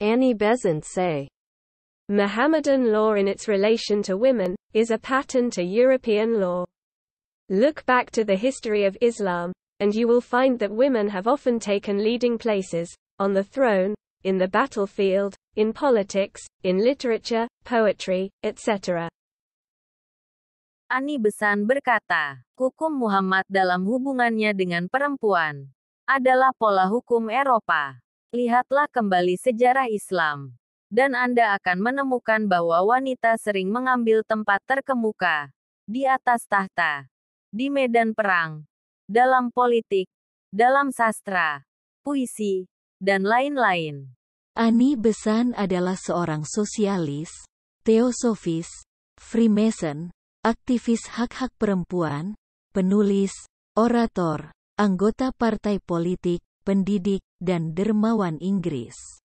Annie Besant say. Mohammedan law in its relation to women, is a pattern to European law. Look back to the history of Islam, and you will find that women have often taken leading places, on the throne, in the battlefield, in politics, in literature, poetry, etc. Ani Besan berkata, hukum Muhammad dalam hubungannya dengan perempuan adalah pola hukum Eropa. Lihatlah kembali sejarah Islam. Dan Anda akan menemukan bahwa wanita sering mengambil tempat terkemuka. Di atas tahta. Di medan perang. Dalam politik. Dalam sastra. Puisi. Dan lain-lain. Ani Besan adalah seorang sosialis, teosofis, Freemason, aktivis hak-hak perempuan, penulis, orator, anggota partai politik, pendidik, dan dermawan Inggris.